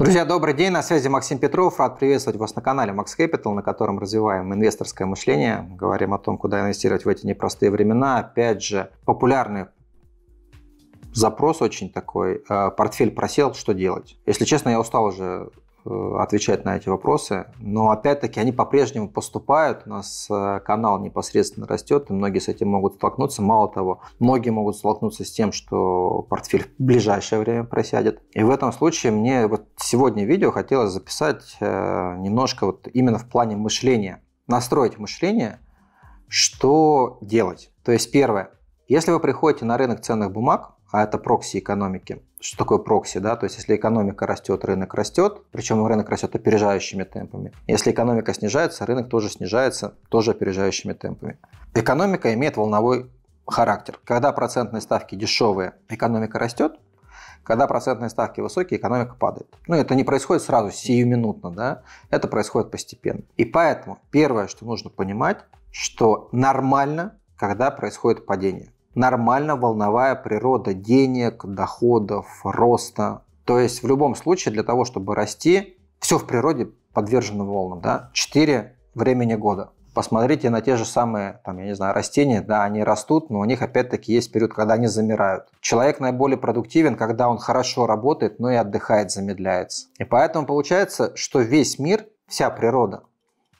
Друзья, добрый день, на связи Максим Петров. Рад приветствовать вас на канале Max Capital, на котором развиваем инвесторское мышление, говорим о том, куда инвестировать в эти непростые времена. Опять же, популярный запрос очень такой, э, портфель просел, что делать? Если честно, я устал уже Э, отвечать на эти вопросы. Но опять-таки они по-прежнему поступают. У нас э, канал непосредственно растет, и многие с этим могут столкнуться. Мало того, многие могут столкнуться с тем, что портфель в ближайшее время просядет. И в этом случае мне вот сегодня видео хотелось записать э, немножко вот именно в плане мышления. Настроить мышление, что делать. То есть первое, если вы приходите на рынок ценных бумаг, а это прокси экономики. Что такое прокси, да? То есть, если экономика растет, рынок растет, причем рынок растет опережающими темпами. Если экономика снижается, рынок тоже снижается, тоже опережающими темпами. Экономика имеет волновой характер. Когда процентные ставки дешевые, экономика растет, когда процентные ставки высокие, экономика падает. Но ну, это не происходит сразу, сиюминутно, да? Это происходит постепенно. И поэтому первое, что нужно понимать, что нормально, когда происходит падение нормально волновая природа денег, доходов, роста. То есть в любом случае для того, чтобы расти, все в природе подвержено волнам. Да? Четыре времени года. Посмотрите на те же самые, там, я не знаю, растения, да, они растут, но у них опять-таки есть период, когда они замирают. Человек наиболее продуктивен, когда он хорошо работает, но и отдыхает, замедляется. И поэтому получается, что весь мир, вся природа,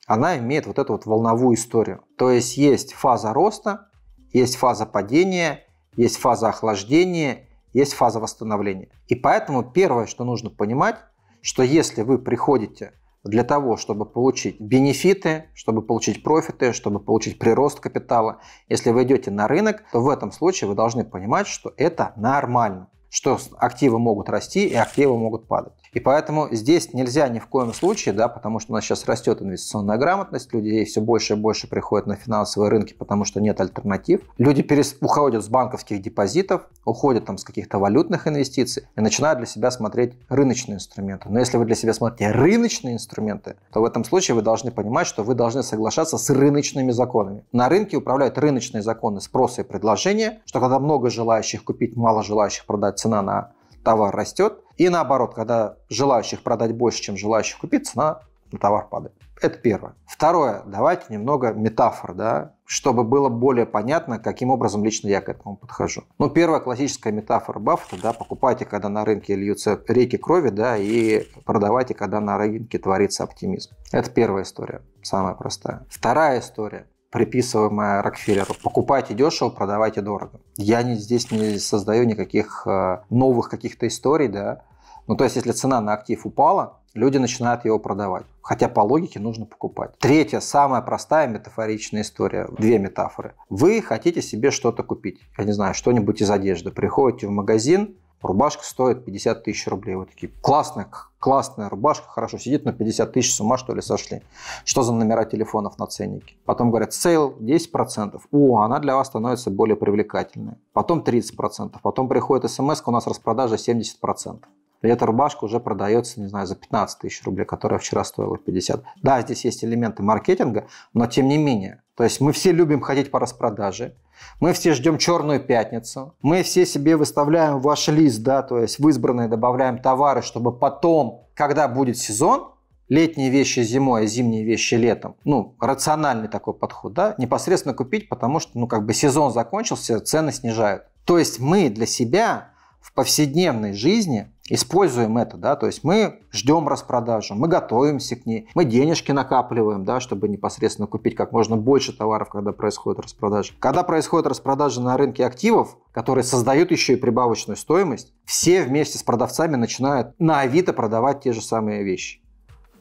она имеет вот эту вот волновую историю. То есть есть фаза роста, есть фаза падения, есть фаза охлаждения, есть фаза восстановления. И поэтому первое, что нужно понимать, что если вы приходите для того, чтобы получить бенефиты, чтобы получить профиты, чтобы получить прирост капитала, если вы идете на рынок, то в этом случае вы должны понимать, что это нормально, что активы могут расти и активы могут падать. И поэтому здесь нельзя ни в коем случае, да, потому что у нас сейчас растет инвестиционная грамотность, людей все больше и больше приходят на финансовые рынки, потому что нет альтернатив. Люди перес... уходят с банковских депозитов, уходят там с каких-то валютных инвестиций и начинают для себя смотреть рыночные инструменты. Но если вы для себя смотрите рыночные инструменты, то в этом случае вы должны понимать, что вы должны соглашаться с рыночными законами. На рынке управляют рыночные законы спроса и предложения, что когда много желающих купить, мало желающих продать, цена на товар растет, и наоборот, когда желающих продать больше, чем желающих купить, цена на товар падает. Это первое. Второе, давайте немного метафор, да, чтобы было более понятно, каким образом лично я к этому подхожу. Ну, первая классическая метафора Баффета, да, покупайте, когда на рынке льются реки крови, да, и продавайте, когда на рынке творится оптимизм. Это первая история, самая простая. Вторая история приписываемая Рокфеллеру. Покупайте дешево, продавайте дорого. Я не, здесь не создаю никаких э, новых каких-то историй, да. Ну, то есть, если цена на актив упала, люди начинают его продавать. Хотя по логике нужно покупать. Третья, самая простая метафоричная история. Две метафоры. Вы хотите себе что-то купить. Я не знаю, что-нибудь из одежды. Приходите в магазин, Рубашка стоит 50 тысяч рублей. вот такие, классная, классная рубашка, хорошо сидит, но 50 тысяч с ума что ли сошли. Что за номера телефонов на ценнике? Потом говорят, сейл 10%. О, она для вас становится более привлекательной. Потом 30%. Потом приходит смс, у нас распродажа 70% эта рубашка уже продается, не знаю, за 15 тысяч рублей, которая вчера стоила 50. Да, здесь есть элементы маркетинга, но тем не менее. То есть мы все любим ходить по распродаже, мы все ждем черную пятницу, мы все себе выставляем ваш лист, да, то есть в избранные добавляем товары, чтобы потом, когда будет сезон, летние вещи зимой, а зимние вещи летом. Ну, рациональный такой подход, да, непосредственно купить, потому что, ну, как бы сезон закончился, цены снижают. То есть мы для себя в повседневной жизни используем это, да, то есть мы ждем распродажу, мы готовимся к ней, мы денежки накапливаем, да, чтобы непосредственно купить как можно больше товаров, когда происходит распродажа. Когда происходит распродажа на рынке активов, которые создают еще и прибавочную стоимость, все вместе с продавцами начинают на Авито продавать те же самые вещи.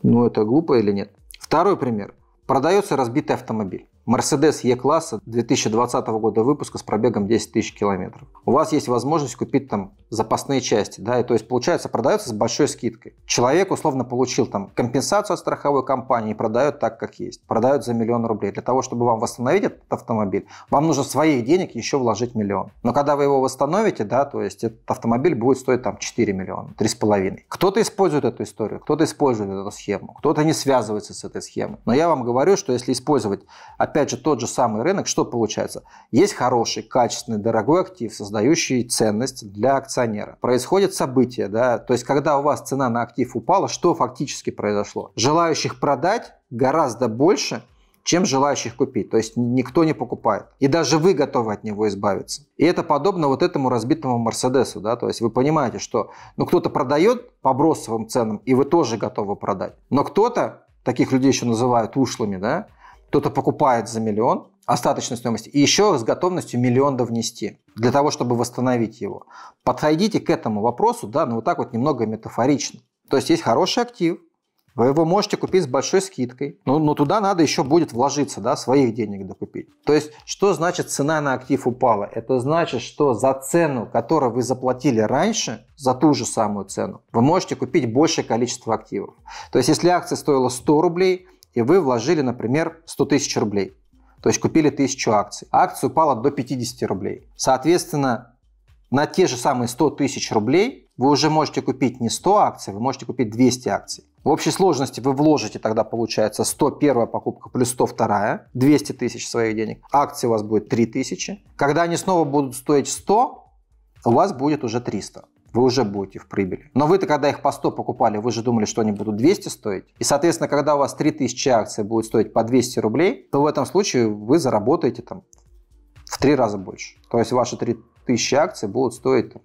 Ну, это глупо или нет? Второй пример. Продается разбитый автомобиль. Mercedes E-класса 2020 года выпуска с пробегом 10 тысяч километров. У вас есть возможность купить там запасные части, да, и то есть получается продается с большой скидкой. Человек условно получил там компенсацию от страховой компании и продает так, как есть. Продает за миллион рублей. Для того, чтобы вам восстановить этот автомобиль, вам нужно своих денег еще вложить миллион. Но когда вы его восстановите, да, то есть этот автомобиль будет стоить там 4 миллиона, 3,5. Кто-то использует эту историю, кто-то использует эту схему, кто-то не связывается с этой схемой. Но я вам говорю, что если использовать опять же, тот же самый рынок, что получается? Есть хороший, качественный, дорогой актив, создающий ценность для акционера. Происходит событие, да, то есть, когда у вас цена на актив упала, что фактически произошло? Желающих продать гораздо больше, чем желающих купить. То есть никто не покупает. И даже вы готовы от него избавиться. И это подобно вот этому разбитому Мерседесу. Да? То есть вы понимаете, что ну, кто-то продает по бросовым ценам, и вы тоже готовы продать. Но кто-то, таких людей еще называют ушлыми, да, кто-то покупает за миллион остаточную стоимость и еще с готовностью миллион довнести для того, чтобы восстановить его. Подходите к этому вопросу, да, ну вот так вот немного метафорично. То есть есть хороший актив, вы его можете купить с большой скидкой, но, ну, но туда надо еще будет вложиться, да, своих денег докупить. То есть, что значит цена на актив упала? Это значит, что за цену, которую вы заплатили раньше, за ту же самую цену, вы можете купить большее количество активов. То есть, если акция стоила 100 рублей – и вы вложили, например, 100 тысяч рублей, то есть купили 1000 акций, а акция упала до 50 рублей. Соответственно, на те же самые 100 тысяч рублей вы уже можете купить не 100 акций, вы можете купить 200 акций. В общей сложности вы вложите тогда, получается, 101 покупка плюс 102, 200 тысяч своих денег. Акции у вас будет 3000. Когда они снова будут стоить 100, у вас будет уже 300 вы уже будете в прибыли. Но вы-то, когда их по 100 покупали, вы же думали, что они будут 200 стоить. И, соответственно, когда у вас 3000 акций будет стоить по 200 рублей, то в этом случае вы заработаете там в три раза больше. То есть ваши 3000 акций будут стоить там,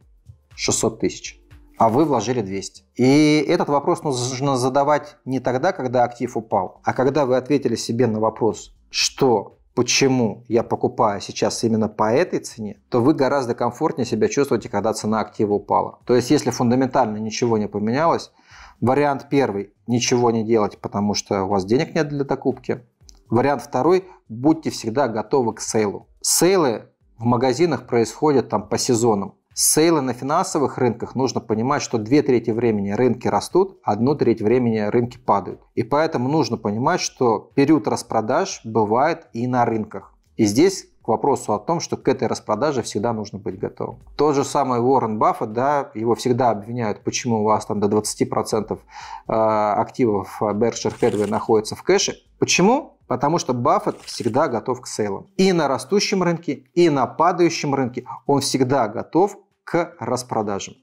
600 тысяч а вы вложили 200. И этот вопрос нужно задавать не тогда, когда актив упал, а когда вы ответили себе на вопрос, что почему я покупаю сейчас именно по этой цене, то вы гораздо комфортнее себя чувствуете, когда цена актива упала. То есть, если фундаментально ничего не поменялось, вариант первый – ничего не делать, потому что у вас денег нет для докупки. Вариант второй – будьте всегда готовы к сейлу. Сейлы в магазинах происходят там по сезонам. Сейлы на финансовых рынках нужно понимать, что две трети времени рынки растут, одну треть времени рынки падают. И поэтому нужно понимать, что период распродаж бывает и на рынках. И здесь к вопросу о том, что к этой распродаже всегда нужно быть готовым. Тот же самый Уоррен Баффет, да, его всегда обвиняют, почему у вас там до 20% э, активов э, Berkshire Hathaway находится в кэше. Почему? Потому что Баффет всегда готов к сейлам. И на растущем рынке, и на падающем рынке он всегда готов к распродажам.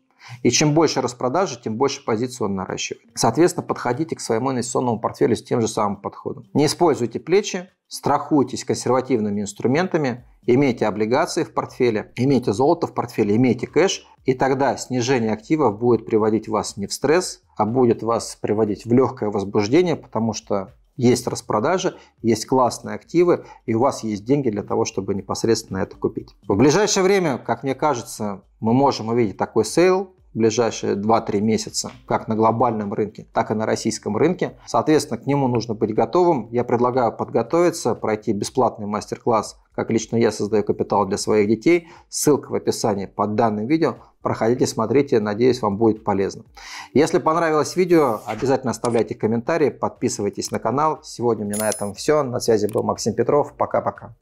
И чем больше распродажи, тем больше позиций он наращивает. Соответственно, подходите к своему инвестиционному портфелю с тем же самым подходом. Не используйте плечи, страхуйтесь консервативными инструментами, имейте облигации в портфеле, имейте золото в портфеле, имейте кэш, и тогда снижение активов будет приводить вас не в стресс, а будет вас приводить в легкое возбуждение, потому что есть распродажи, есть классные активы, и у вас есть деньги для того, чтобы непосредственно это купить. В ближайшее время, как мне кажется, мы можем увидеть такой сейл, в ближайшие 2-3 месяца, как на глобальном рынке, так и на российском рынке. Соответственно, к нему нужно быть готовым. Я предлагаю подготовиться, пройти бесплатный мастер-класс «Как лично я создаю капитал для своих детей». Ссылка в описании под данным видео. Проходите, смотрите, надеюсь, вам будет полезно. Если понравилось видео, обязательно оставляйте комментарии, подписывайтесь на канал. Сегодня у меня на этом все. На связи был Максим Петров. Пока-пока.